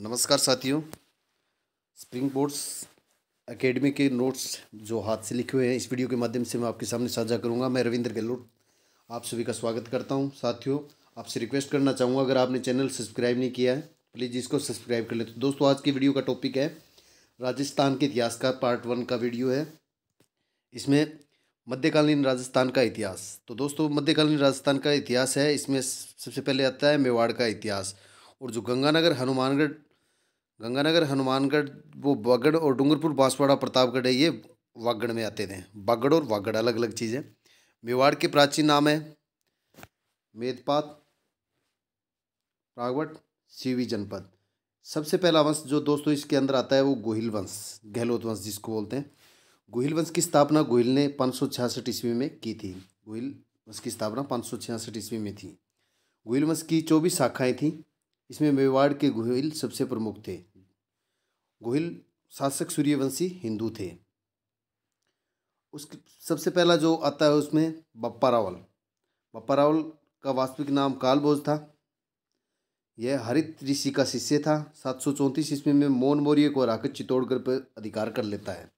नमस्कार साथियों spring boards academy के नोट्स जो हाथ से लिखे हुए हैं इस वीडियो के माध्यम से मैं आपके सामने साझा करूंगा मैं रविंद्र गहलोत आप सभी का स्वागत करता हूं साथियों आपसे रिक्वेस्ट करना चाहूँगा अगर आपने चैनल सब्सक्राइब नहीं किया है प्लीज़ इसको सब्सक्राइब कर ले तो दोस्तों आज की वीडियो का टॉपिक है राजस्थान के इतिहास का पार्ट वन का वीडियो है इसमें मध्यकालीन राजस्थान का इतिहास तो दोस्तों मध्यकालीन राजस्थान का इतिहास है इसमें सबसे पहले आता है मेवाड़ का इतिहास और जो गंगानगर हनुमानगढ़ गंगानगर हनुमानगढ़ वो वागड़ और डूंगरपुर बांसवाड़ा प्रतापगढ़ है ये वागड़ में आते थे वागड़ और वागड़ अलग अलग चीज़ें मेवाड़ के प्राचीन नाम है मेदपात रागवट सीवी जनपद सबसे पहला वंश जो दोस्तों इसके अंदर आता है वो गोहिल वंश गहलोत वंश जिसको बोलते हैं गोहिल वंश की स्थापना गोहिल ने पाँच सौ छियासठ ईस्वी में की थी गोहिल वंश की स्थापना पाँच सौ छियासठ ईस्वी में थी गोहिल वंश की चौबीस शाखाएँ थीं इसमें मेवाड़ के गोहिल सबसे प्रमुख थे गोहिल शासक सूर्यवंशी हिंदू थे उस सबसे पहला जो आता है उसमें बप्पा रावल बप्पा रावल का वास्तविक नाम कालबोज था यह हरित ऋषि का शिष्य था सात सौ चौंतीस ईस्वी में मोन मौर्य को हराकर चित्तौड़गढ़ पर अधिकार कर लेता है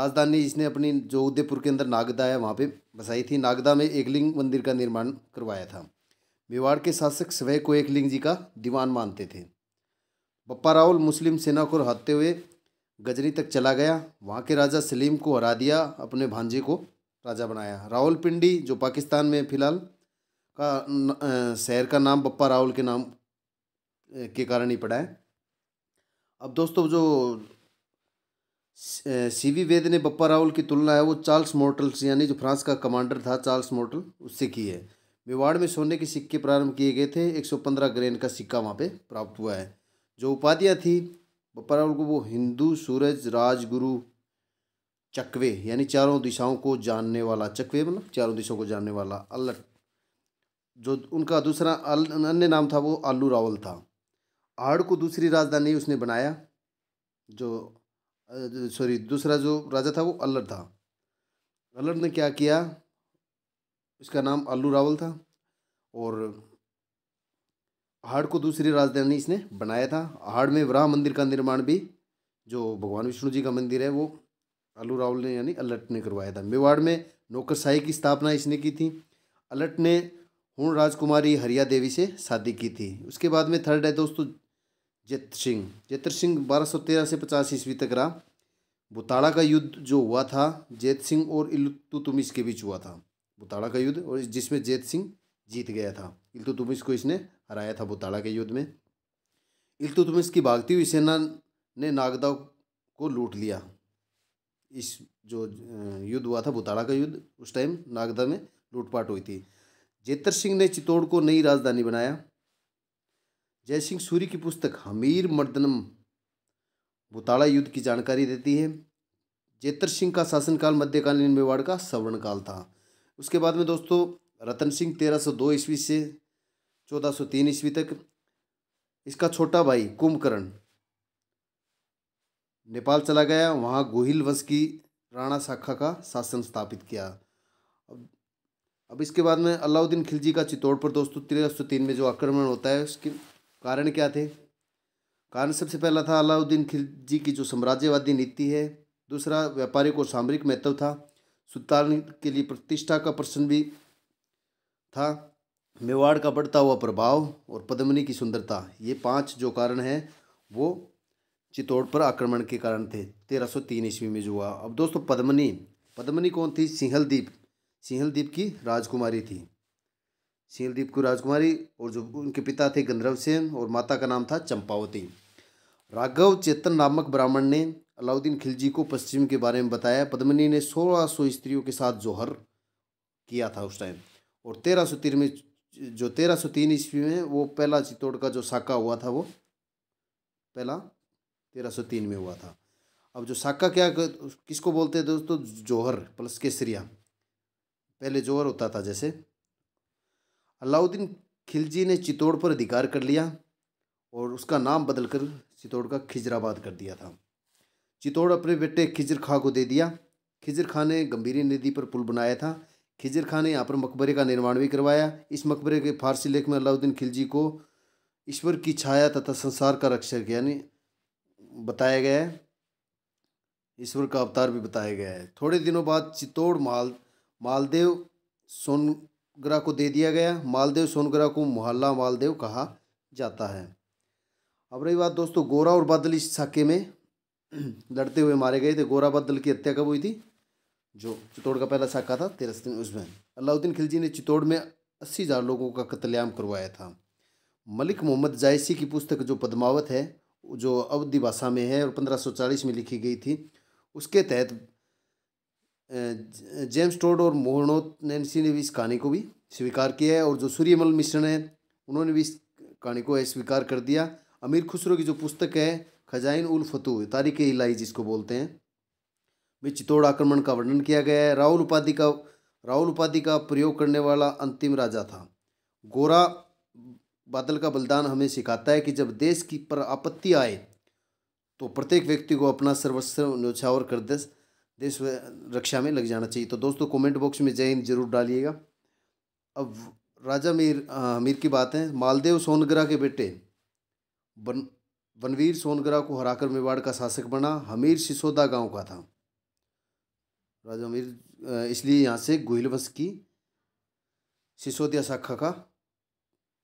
राजधानी इसने अपनी जो उदयपुर के अंदर नागदा है वहाँ पे बसाई थी नागदा में एकलिंग मंदिर का निर्माण करवाया था मेवाड़ के शासक स्वय को एकलिंग जी का दीवान मानते थे बप्पा रावल मुस्लिम सेना को हराते हुए गजनी तक चला गया वहाँ के राजा सलीम को हरा दिया अपने भांजे को राजा बनाया रावलपिंडी जो पाकिस्तान में फिलहाल का शहर का नाम बप्पा रावल के नाम के कारण ही पड़ा है अब दोस्तों जो सी वी वेद ने बप्पा रावल की तुलना है वो चार्ल्स मोर्टल्स यानी जो फ्रांस का कमांडर था चार्ल्स मोर्टल उससे की है मेवाड़ में सोने के सिक्के प्रारंभ किए गए थे 115 ग्रेन का सिक्का वहाँ पे प्राप्त हुआ है जो उपाधियाँ थी प्रारंभ को वो हिंदू सूरज राजगुरु चकवे यानी चारों दिशाओं को जानने वाला चकवे मतलब चारों दिशाओं को जानने वाला अलट जो उनका दूसरा अन्य नाम था वो आलू रावल था आड़ को दूसरी राजधानी उसने बनाया जो सॉरी दूसरा जो राजा था वो अल्लड़ था अल्लड़ ने क्या किया उसका नाम अल्लू रावल था और पहाड़ को दूसरी राजधानी इसने बनाया था पहाड़ में वराह मंदिर का निर्माण भी जो भगवान विष्णु जी का मंदिर है वो अल्लू रावल ने यानी अलट ने करवाया था मेवाड़ में नौकरशाही की स्थापना इसने की थी अलट ने हूण राजकुमारी हरिया देवी से शादी की थी उसके बाद में थर्ड है दोस्तों जेत्र सिंह जेत्र सिंह बारह सौ तेरह से पचास ईस्वी तक रहा बुताड़ा का युद्ध जो हुआ था जैत सिंह और इलतुतुमिस के बीच हुआ था बुताड़ा का युद्ध और जिसमें जैत सिंह जीत गया था इल्तुतमिश को इसने हराया था बुताड़ा के युद्ध में इल्तुतमिश की भागती हुई सेना ने नागदा को लूट लिया इस जो युद्ध हुआ था बुताड़ा का युद्ध उस टाइम नागदा में लूटपाट हुई थी जेतर सिंह ने चित्तौड़ को नई राजधानी बनाया जय सिंह सूरी की पुस्तक हमीर मर्दनम बुताड़ा युद्ध की जानकारी देती है जेतर सिंह का शासनकाल मध्यकालीन मेवाड़ का सवर्णकाल था उसके बाद में दोस्तों रतन सिंह तेरह सौ दो ईस्वी से चौदह सौ तीन ईस्वी तक इसका छोटा भाई कुंभकर्ण नेपाल चला गया वहाँ गोहिल वंश की राणा शाखा का शासन स्थापित किया अब अब इसके बाद में अलाउद्दीन खिलजी का चित्तौड़ पर दोस्तों तेरह सौ तीन में जो आक्रमण होता है उसके कारण क्या थे कारण सबसे पहला था अलाउद्दीन खिलजी की जो साम्राज्यवादी नीति है दूसरा व्यापारिक और सामरिक महत्व था सुल्तान के लिए प्रतिष्ठा का प्रश्न भी था मेवाड़ का बढ़ता हुआ प्रभाव और पद्मनी की सुंदरता ये पांच जो कारण हैं वो चित्तौड़ पर आक्रमण के कारण थे तेरह सौ तीन ईस्वी में जो हुआ अब दोस्तों पद्मनी पद्मनी कौन थी सिंहलदीप सिंहलदीप की राजकुमारी थी सिंहलदीप की राजकुमारी और जो उनके पिता थे गंधर्व सेन और माता का नाम था चंपावती राघव चेतन नामक ब्राह्मण ने अलाउद्दीन खिलजी को पश्चिम के बारे में बताया पद्मनी ने सोलह सौ स्त्रियों के साथ जोहर किया था उस टाइम और तेरह सौ तीन में जो तेरह सौ तीन ईस्वी में वो पहला चित्तौड़ का जो साका हुआ था वो पहला तेरह सौ तीन में हुआ था अब जो साका क्या किसको बोलते हैं दोस्तों जोहर प्लस केसरिया पहले जोहर होता था जैसे अलाउद्दीन खिलजी ने चित्तौड़ पर अधिकार कर लिया और उसका नाम बदलकर चित्तौड़ का खिजराबाद कर दिया था चित्तौड़ अपने बेटे खिजर खां को दे दिया खिजर खां ने गंभीरी नदी पर पुल बनाया था खिजर खां ने यहाँ पर मकबरे का निर्माण भी करवाया इस मकबरे के फारसी लेख में अलाउद्दीन खिलजी को ईश्वर की छाया तथा संसार का रक्षक यानी बताया गया है ईश्वर का अवतार भी बताया गया है थोड़े दिनों बाद चित्तौड़ माल मालदेव सोनगरा को दे दिया गया मालदेव सोनग्रा को मोहल्ला मालदेव कहा जाता है अब रही बात दोस्तों गोरा और बादल इस साके में लड़ते हुए मारे गए थे गोराबाद दल की हत्या कब हुई थी जो चित्तौड़ का पहला शाखा था तेरह उसमें अलाउद्दीन खिलजी ने चित्तौड़ में अस्सी हज़ार लोगों का कत्लेआम करवाया था मलिक मोहम्मद जायसी की पुस्तक जो पद्मावत है जो अवधि भाषा में है और पंद्रह सौ चालीस में लिखी गई थी उसके तहत जेम्स टोड और मोहनोत नैन्सी ने भी इस कहानी को भी स्वीकार किया है और जो सूर्यमल मिश्र हैं उन्होंने भी इस कहानी को स्वीकार कर दिया अमीर खुसरो की जो पुस्तक है खजाइन उल फतूह तारीख इलाई जिसको बोलते हैं में चित्तौड़ आक्रमण का वर्णन किया गया है राहुल उपाधि का राहुल उपाधि का प्रयोग करने वाला अंतिम राजा था गोरा बादल का बलिदान हमें सिखाता है कि जब देश की पर आपत्ति आए तो प्रत्येक व्यक्ति को अपना सर्वस्व न्यौछावर कर देश देश रक्षा में लग जाना चाहिए तो दोस्तों कमेंट बॉक्स में जय हिंद जरूर डालिएगा अब राजा मीर आ, मीर की बात है मालदेव सोनग्रह के बेटे बन वनवीर सोनगरा को हराकर मेवाड़ का शासक बना हमीर सिसोदा गांव का था राजा हमीर इसलिए यहाँ से गुहिल वंश की सिसोदिया शाखा का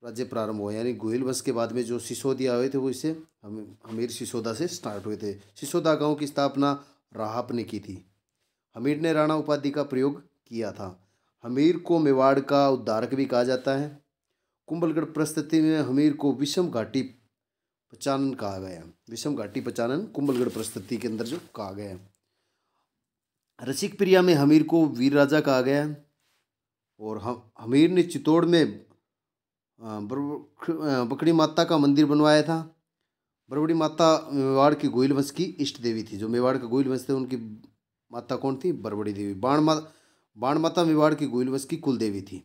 राज्य प्रारंभ हुआ यानी गुहिल वंश के बाद में जो सिसोदिया हुए थे वो इसे हमीर सिसोदा से स्टार्ट हुए थे सिसोदा गांव की स्थापना राहप ने की थी हमीर ने राणा उपाधि का प्रयोग किया था हमीर को मेवाड़ का उद्धारक भी कहा जाता है कुंभलगढ़ प्रस्तुति में हमीर को विषम घाटी पचानन कहा गया विषम घाटी पचानन कुंभलगढ़ प्रस्तुति के अंदर जो कहा गया है रसिक प्रिया में हमीर को वीर राजा कहा गया है और हम हमीर ने चित्तौड़ में बकड़ी माता का मंदिर बनवाया था बरबड़ी माता मेवाड़ की गोयल वंश की इष्ट देवी थी जो मेवाड़ का गोयल वंश थे उनकी माता कौन थी बरबड़ी देवी बाण माता बाण माता मेवाड़ की गोयल वंश की कुल देवी थी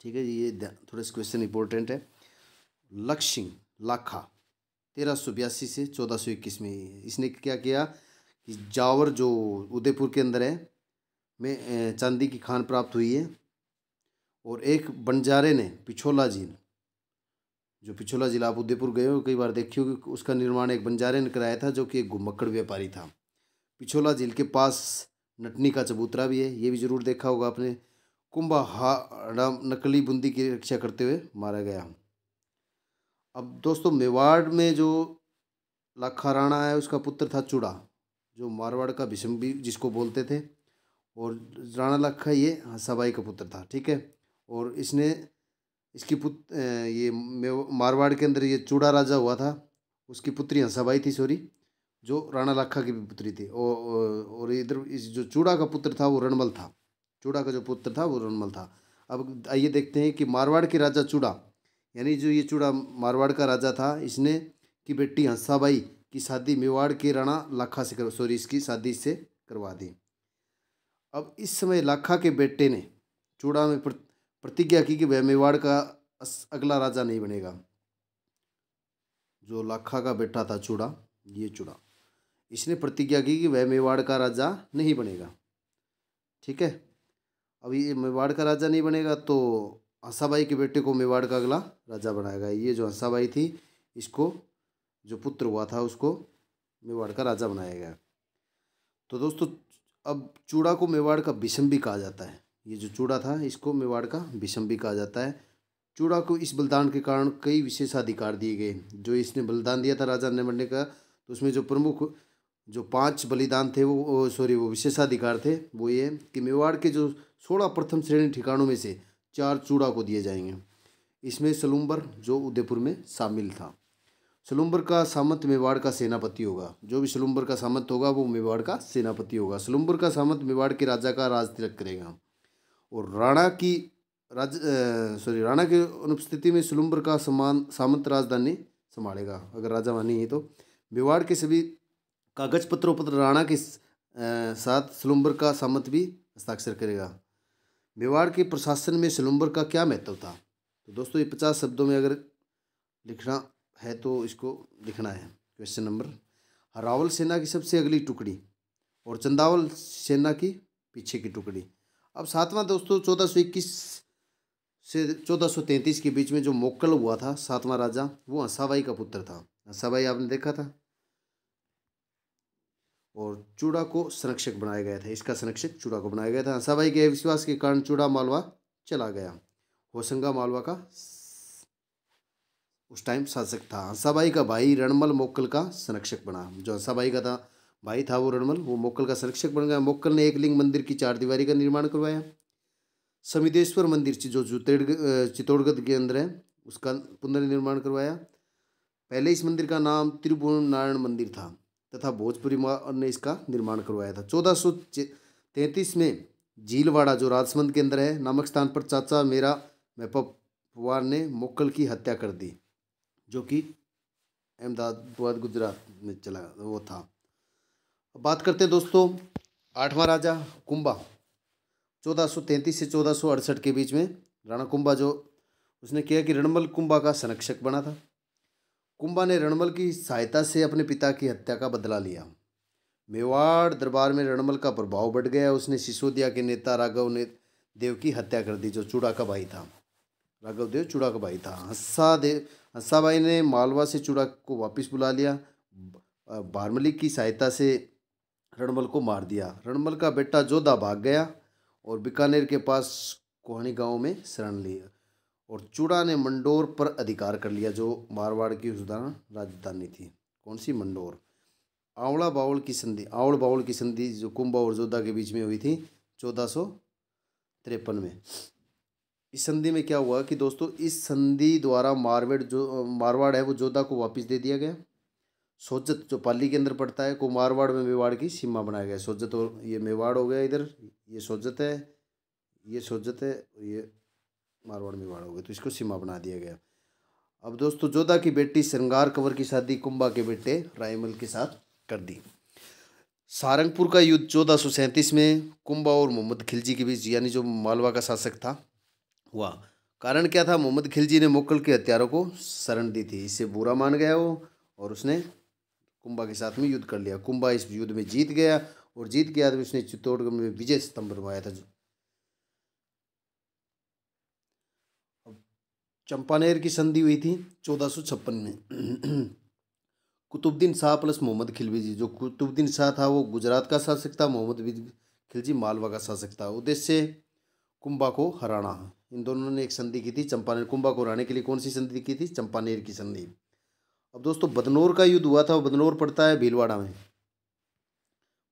ठीक है जी ये थोड़ा इस क्वेश्चन इंपॉर्टेंट है लक्ष्य लाखा तेरह सौ बयासी से चौदह सौ इक्कीस में इसने क्या किया कि जावर जो उदयपुर के अंदर है में चांदी की खान प्राप्त हुई है और एक बंजारे ने पिछोला झील जो पिछोला जिला आप उदयपुर गए हो कई बार देखिए कि उसका निर्माण एक बंजारे ने कराया था जो कि एक घुमक्कड़ व्यापारी था पिछोला झील के पास नटनी का चबूतरा भी है ये भी ज़रूर देखा होगा आपने कुंभा हाड़ा नकली बूंदी की रक्षा करते हुए मारा गया अब दोस्तों मेवाड़ में जो लखा राणा है उसका पुत्र था चूड़ा जो मारवाड़ का विषम भी जिसको बोलते थे और राणा लखा ये हंसाबाई का पुत्र था ठीक है और इसने इसकी पुत ये मारवाड़ के अंदर ये चूड़ा राजा हुआ था उसकी पुत्री हंसाबाई थी सॉरी जो राणा लखा की भी पुत्री थी और और इधर इस जो चूड़ा का पुत्र था वो रणमल था चूड़ा का जो पुत्र था वो रणमल था अब आइए देखते हैं कि मारवाड़ के राजा चूड़ा यानी जो ये चूड़ा मारवाड़ का राजा था इसने की बेटी हंसाबाई की शादी मेवाड़ के राणा लाखा से कर सॉरी इसकी शादी से करवा दी अब इस समय लाखा के बेटे ने चूड़ा में प्रतिज्ञा की कि वह मेवाड़ का अगला राजा नहीं बनेगा जो लाखा का बेटा था चूड़ा ये चूड़ा इसने प्रतिज्ञा की कि वह मेवाड़ का राजा नहीं बनेगा ठीक है अब ये मेवाड़ का राजा नहीं बनेगा तो हंसाबाई के बेटे को मेवाड़ का अगला राजा बनाया गया ये जो हंसाबाई थी इसको जो पुत्र हुआ था उसको मेवाड़ का राजा बनाया गया तो दोस्तों अब चूड़ा को मेवाड़ का विषम भी कहा जाता है ये जो चूड़ा था इसको मेवाड़ का विषम भी कहा जाता है चूड़ा को इस बलिदान के कारण कई विशेषाधिकार दिए गए जो इसने बलिदान दिया था राजा नमंडे का तो उसमें जो प्रमुख जो पांच बलिदान थे वो सॉरी वो विशेषाधिकार थे वो ये कि मेवाड़ के जो सोलह प्रथम श्रेणी ठिकानों में से चार चूड़ा को दिए जाएंगे इसमें सलूम्बर जो उदयपुर में शामिल था सलूम्बर का सामंत मेवाड़ का सेनापति होगा जो भी सलूम्बर का सामंत होगा वो मेवाड़ का सेनापति होगा सलूम्बर का सामंत मेवाड़ के राजा का राज तिलक करेगा और राणा की राज सॉरी राणा की अनुपस्थिति में सलूम्बर का समान सामंत राजधानी संभालेगा अगर राजा मानी है तो मेवाड़ के सभी कागज पत्रों पत्र राणा के साथ सलूम्बर का सामंत भी हस्ताक्षर करेगा मेवाड़ के प्रशासन में सिलंबर का क्या महत्व था तो दोस्तों ये पचास शब्दों में अगर लिखना है तो इसको लिखना है क्वेश्चन नंबर रावल सेना की सबसे अगली टुकड़ी और चंदावल सेना की पीछे की टुकड़ी अब सातवां दोस्तों चौदह सौ इक्कीस से चौदह सौ तैंतीस के बीच में जो मोक्कल हुआ था सातवां राजा वो हंसाबाई का पुत्र था हंसाबाई आपने देखा था और चूड़ा को संरक्षक बनाया गया था इसका संरक्षक चूड़ा को बनाया गया था हंसाबाई के अविश्वास के कारण चूड़ा मालवा चला गया होशंगा मालवा का उस टाइम शासक था हंसाबाई का भाई रणमल मोक्कल का संरक्षक बना जो हंसाबाई का था भाई था वो रणमल वो मोक्कल का संरक्षक बन गया मोक्कल ने एक लिंग मंदिर की चार दीवारी का निर्माण करवाया समिदेश्वर मंदिर जो चित्तौड़गढ़ के अंदर है उसका पुनर्निर्माण करवाया पहले इस मंदिर का नाम त्रिभुवन नारायण मंदिर था तथा भोजपुरी माल ने इसका निर्माण करवाया था चौदह सौ तैंतीस में झीलवाड़ा जो राजसमंद के अंदर है नामक स्थान पर चाचा मेरा पवार ने मोक्ल की हत्या कर दी जो कि अहमदाबाद गुजरात में चला वो था बात करते हैं दोस्तों आठवां राजा कुंभा 1433 से चौदह के बीच में राणा कुंभा जो उसने किया कि रणमल कुंभा का संरक्षक बना था कुंभा ने रणमल की सहायता से अपने पिता की हत्या का बदला लिया मेवाड़ दरबार में रणमल का प्रभाव बढ़ गया उसने सिसोदिया के नेता राघव ने देव की हत्या कर दी जो चूड़ा का भाई था राघव देव चूड़ा का भाई था हंसा देव हंसाबाई ने मालवा से चूड़ा को वापस बुला लिया बारमली की सहायता से रणमल को मार दिया रणमल का बेटा जोधा भाग गया और बीकानेर के पास कोहनी गांव में शरण लिया और चूड़ा ने मंडोर पर अधिकार कर लिया जो मारवाड़ की उस दौरान राजधानी थी कौन सी मंडोर आंवला बाउल की संधि आवड़ बाउल की संधि जो कुंभा और जोधा के बीच में हुई थी चौदह सौ तिरपन में इस संधि में क्या हुआ कि दोस्तों इस संधि द्वारा मारवाड़ जो मारवाड़ है वो जोधा को वापस दे दिया गया सोजत जो पाली के अंदर पड़ता है को मारवाड़ में मेवाड़ की सीमा बनाया गया सोजत और ये मेवाड़ हो गया इधर ये सोजत है ये सोजत है और ये मारवाड़ मेवाड़ हो गए तो इसको सीमा बना दिया गया अब दोस्तों जोधा की बेटी श्रृंगार कंवर की शादी कुंभा के बेटे रायमल के साथ कर दी सारंगपुर का युद्ध चौदह में कुंभा और मोहम्मद खिलजी के बीच यानी जो मालवा का शासक था हुआ कारण क्या था मोहम्मद खिलजी ने मुक्ल के हथियारों को शरण दी थी इससे बुरा मान गया वो और उसने कुंभा के साथ में युद्ध कर लिया कुंभा इस युद्ध में जीत गया और जीत के बाद उसने चित्तौड़गढ़ में विजय स्तंभ बनवाया था चंपानेर की संधि हुई थी चौदह सौ छप्पन में कुतुबद्दीन शाह प्लस मोहम्मद खिलवी जी जो कुतुबद्दीन शाह था वो गुजरात का शासक था मोहम्मद खिलजी मालवा का शासक था उद्देश्य कुंभा को हराना इन दोनों ने एक संधि की थी चंपानेर कुंभा को हराने के लिए कौन सी संधि की थी चंपानेर की संधि अब दोस्तों बदनौर का युद्ध हुआ था वो बदनौर पड़ता है भीलवाड़ा में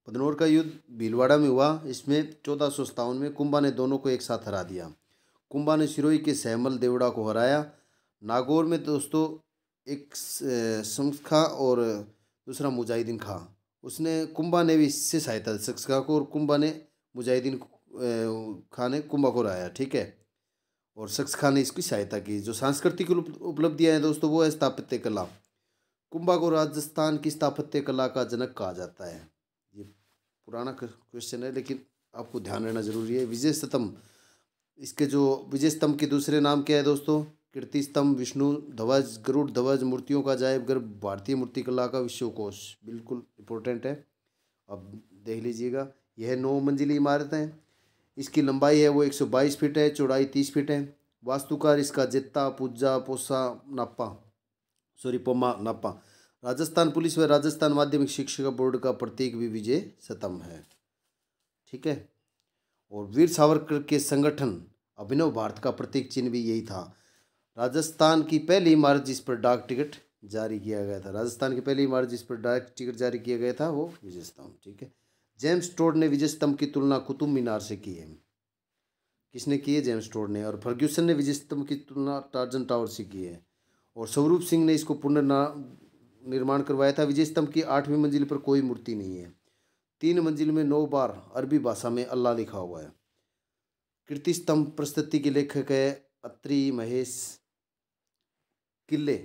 बदनौर का युद्ध भीलवाड़ा में हुआ इसमें चौदह सौ में कुंभा ने दोनों को एक साथ हरा दिया कुंबा ने सिरोही के सहमल देवड़ा को हराया नागौर में दोस्तों एक शम्स खां और दूसरा मुजाहिदीन खां उसने कुंबा ने भी इससे सहायता शख्स खां को और कुंभा ने मुजाहिदीन खां ने कुंभा को हराया ठीक है और शख्स ने इसकी सहायता की जो सांस्कृतिक उपलब्धियाँ हैं दोस्तों वो है स्थापत्य कला कुंभा को राजस्थान की स्थापत्य कला का जनक कहा जाता है ये पुराना क्वेश्चन है लेकिन आपको ध्यान रहना जरूरी है विजय सतम इसके जो विजय स्तंभ के दूसरे नाम क्या है दोस्तों कीर्ति स्तंभ विष्णु ध्वज गरुड़ ध्वज मूर्तियों का जायब गर्भ भारतीय मूर्तिकला का विश्वकोश बिल्कुल इम्पोर्टेंट है अब देख लीजिएगा यह नौ मंजिली इमारत है इसकी लंबाई है वो एक सौ बाईस फीट है चौड़ाई तीस फीट है वास्तुकार इसका जित्ता पूजा पोसा नापा सॉरी पोमा नापा राजस्थान पुलिस व राजस्थान माध्यमिक शिक्षा बोर्ड का प्रतीक भी विजय सतम है ठीक है और वीर सावरकर के संगठन अभिनव भारत का प्रतीक चिन्ह भी यही था राजस्थान की पहली इमारत जिस पर डाक टिकट जारी किया गया था राजस्थान की पहली इमारत जिस पर डाक टिकट जारी किया गया था वो विजय स्तंभ ठीक है जेम्स टोड ने विजय स्तंभ की तुलना कुतुब मीनार से की है किसने की है जेम्स टोड ने और फर्ग्यूसन ने विजय स्तंभ की तुलना टार्जन टावर से की है और स्वरूप सिंह ने इसको पुनर्ना निर्माण करवाया था विजय स्तंभ की आठवीं मंजिल पर कोई मूर्ति नहीं है तीन मंजिल में नौ बार अरबी भाषा में अल्लाह लिखा हुआ है कीर्ति स्तंभ प्रस्तुति के लेखक है अत्री महेश किले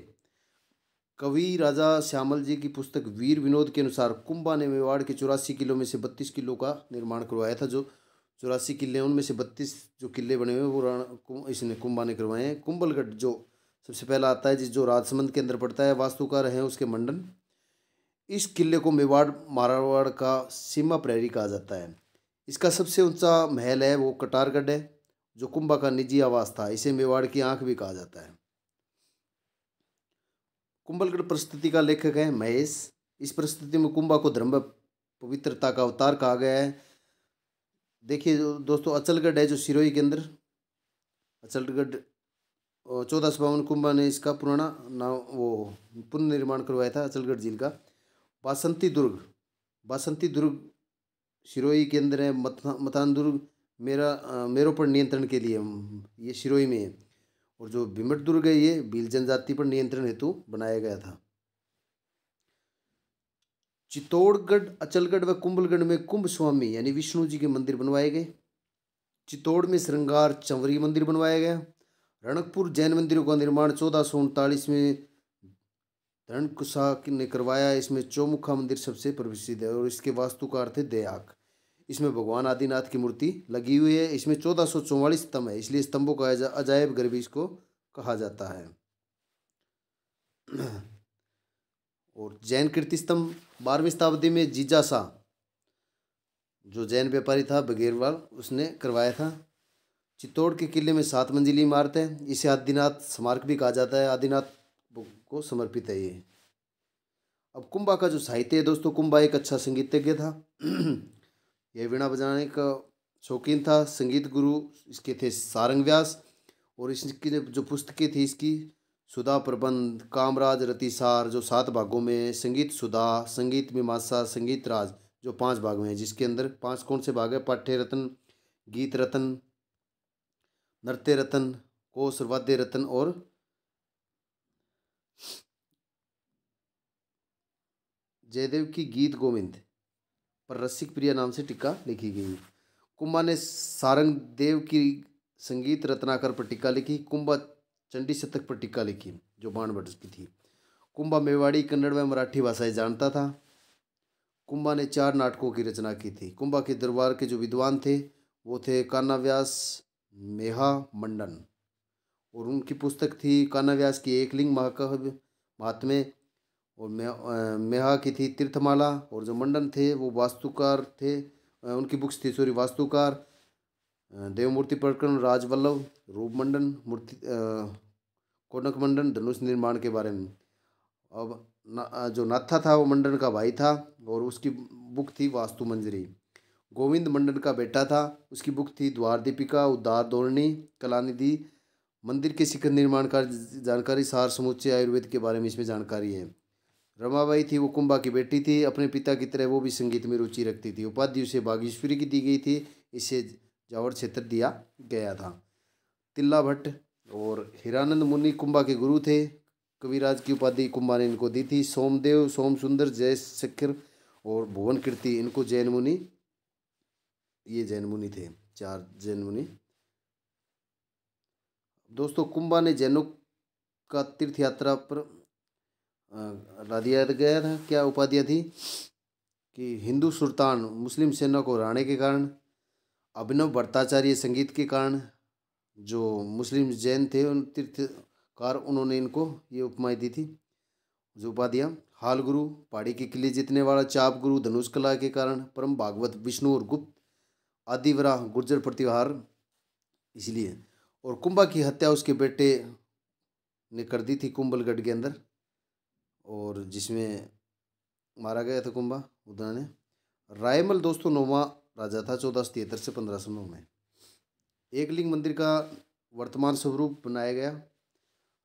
कवि राजा श्यामल जी की पुस्तक वीर विनोद के अनुसार कुंभा ने मेवाड़ के चौरासी किलों में से बत्तीस किलों का निर्माण करवाया था जो चौरासी किले उनमें से बत्तीस जो किले बने हुए वो इसने कुंभा ने करवाए हैं कुंभलगढ़ जो सबसे पहला आता है जिस जो राजसमंद के अंदर पड़ता है वास्तुकार हैं उसके मंडन इस किले को मेवाड़ मारवाड़ का सीमा प्रहरी कहा जाता है इसका सबसे ऊंचा महल है वो कटारगढ़ है जो कुंभा का निजी आवास था इसे मेवाड़ की आंख भी कहा जाता है कुंभलगढ़ प्रस्तुति का लेखक है महेश इस प्रस्तुति में कुंभा को धर्म पवित्रता का अवतार कहा गया है देखिए दोस्तों अचलगढ़ है जो सिरोही के अंदर अचलगढ़ चौदह सौ बावन कुंभा ने इसका पुराना नाम वो पुनर्निर्माण करवाया था अचलगढ़ झील का बासंती दुर्ग बासंती दुर्ग शिरोई के अंदर है मथान दुर्ग मेरा मेरों पर नियंत्रण के लिए ये शिरोई में है और जो भीमट दुर्ग है ये बील जनजाति पर नियंत्रण हेतु बनाया गया था चित्तौड़गढ़ अचलगढ़ व कुंभलगढ़ में कुंभ स्वामी यानी विष्णु जी के मंदिर बनवाए गए चित्तौड़ में श्रृंगार चंवरी मंदिर बनवाया गया रणकपुर जैन मंदिरों का निर्माण चौदह सौ उनतालीस में रण कुशा ने करवाया इसमें चौमुखा मंदिर सबसे प्रसिद्ध है और इसके वास्तु का अर्थ है दयाक इसमें भगवान आदिनाथ की मूर्ति लगी हुई है इसमें चौदह सौ चौवालीस स्तंभ है इसलिए स्तंभों का अजायब घर इसको कहा जाता है और जैन कीर्ति स्तंभ बारहवीं शताब्दी में जीजा शाह जो जैन व्यापारी था बघेरवाल उसने करवाया था चित्तौड़ के किले में सात मंजिली इमारत है इसे आदिनाथ स्मारक भी कहा जाता है आदिनाथ को समर्पित है ये अब कुंभा का जो साहित्य है दोस्तों कुंभा एक अच्छा संगीतज्ञ था यह वीणा बजाने का शौकीन था संगीत गुरु इसके थे सारंग व्यास और इसकी जो पुस्तकें थी इसकी सुधा प्रबंध कामराज रतिसार जो सात भागों में संगीत सुधा संगीत मीमांसा संगीत राज जो पांच भाग में है जिसके अंदर पांच कौन से भाग है पाठ्य रत्न गीत रत्न नृत्य रत्न कोश वाद्य रत्न और जयदेव की गीत गोविंद पर रसिक प्रिया नाम से टिक्का लिखी गई कुंभा ने सारंग देव की संगीत रत्नाकर पर टिक्का लिखी कुंभा चंडी शतक पर टिक्का लिखी जो बाण बाणभट्ट की थी कुंभा मेवाड़ी कन्नड़ में मराठी भाषाएं जानता था कुंभा ने चार नाटकों की रचना की थी कुंभा के दरबार के जो विद्वान थे वो थे कान्ना व्यास मेहा मंडन और उनकी पुस्तक थी कान्हा व्यास की एकलिंग महाकाव्य महात्म्य और मेहा की थी तीर्थमाला और जो मंडन थे वो वास्तुकार थे उनकी बुक्स थी सॉरी वास्तुकार देवमूर्ति प्रकरण राजवल्लभ रूप मंडन मूर्ति कोनक मंडन धनुष निर्माण के बारे में अब ना, जो नाथा था वो मंडन का भाई था और उसकी बुक थी वास्तु मंजरी गोविंद मंडन का बेटा था उसकी बुक थी द्वार दीपिका उद्दार धोरणी कलानिधि मंदिर के शिखर निर्माण कार्य जानकारी सार समुचे आयुर्वेद के बारे में इसमें जानकारी है रमाबाई थी वो कुंभा की बेटी थी अपने पिता की तरह वो भी संगीत में रुचि रखती थी उपाधि उसे बागेश्वरी की दी गई थी इसे जावर क्षेत्र दिया गया था तिल्ला भट्ट और हिरानंद मुनि कुंभा के गुरु थे कविराज की उपाधि कुंभा ने इनको दी थी सोमदेव सोम सुंदर जय शक्र और भुवन कीर्ति इनको जैन मुनि ये जैन मुनि थे चार जैन मुनि दोस्तों कुंभा ने जैनों का तीर्थ यात्रा पर ला दिया गया था क्या उपाधियाँ थी कि हिंदू सुल्तान मुस्लिम सेना को हराने के कारण अभिनव भट्टाचार्य संगीत के कारण जो मुस्लिम जैन थे उन तीर्थकार उन्होंने इनको ये उपमाएँ दी थी जो उपाधियाँ हाल गुरु पहाड़ी के किले जीतने वाला चाप गुरु धनुष कला के कारण परम भागवत विष्णु और गुप्त आदिवरा गुर्जर प्रतिहार इसलिए और कुंभा की हत्या उसके बेटे ने कर दी थी कुंभलगढ़ के अंदर और जिसमें मारा गया था कुंभा उदाहरण ने रायमल दोस्तों नौवा राजा था चौदह सौ तिहत्तर से पंद्रह सौ नौ में एकलिंग मंदिर का वर्तमान स्वरूप बनाया गया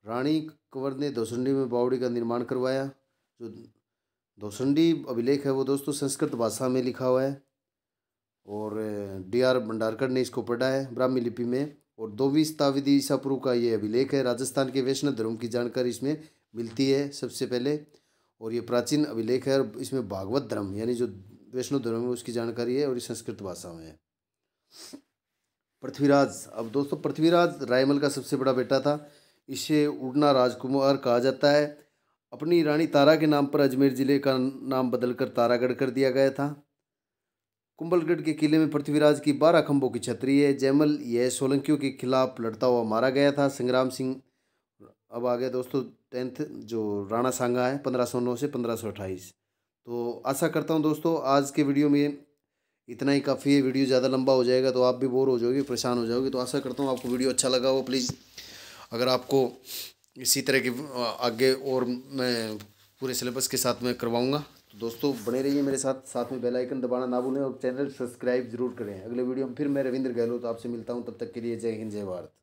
रानी कंवर ने दोसंडी में बावड़ी का निर्माण करवाया जो दोसंडी अभिलेख है वो दोस्तों संस्कृत भाषा में लिखा हुआ है और डी आर भंडारकर ने इसको पढ़ा है ब्राह्मी लिपि में और धोबी शताब्दी ईसापुरु का ये अभिलेख है राजस्थान के वैष्णव धर्म की जानकारी इसमें मिलती है सबसे पहले और ये प्राचीन अभिलेख है और इसमें भागवत धर्म यानी जो वैष्णव धर्म है उसकी जानकारी है और ये संस्कृत भाषा में है पृथ्वीराज अब दोस्तों पृथ्वीराज रायमल का सबसे बड़ा बेटा था इसे उड़ना राजकुमार कहा जाता है अपनी रानी तारा के नाम पर अजमेर ज़िले का नाम बदलकर तारागढ़ कर दिया गया था कुंबलगढ़ के किले में पृथ्वीराज की बारह खंभों की छतरी है जयमल यह सोलंकियों के खिलाफ लड़ता हुआ मारा गया था संग्राम सिंह अब आ गया दोस्तों टेंथ जो राणा सांगा है पंद्रह सौ नौ से पंद्रह सौ अट्ठाईस तो आशा करता हूँ दोस्तों आज के वीडियो में इतना ही काफ़ी है वीडियो ज़्यादा लंबा हो जाएगा तो आप भी बोर हो जाओगे परेशान हो जाओगे तो आशा करता हूँ आपको वीडियो अच्छा लगा हो प्लीज़ अगर आपको इसी तरह के आगे और मैं पूरे सिलेबस के साथ मैं करवाऊँगा दोस्तों बने रहिए मेरे साथ साथ में बेल आइकन दबाना ना भूलें और चैनल सब्सक्राइब जरूर करें अगले वीडियो में फिर मैं रविंद्र गहलोत आपसे मिलता हूँ तब तक के लिए जय हिंद जय भारत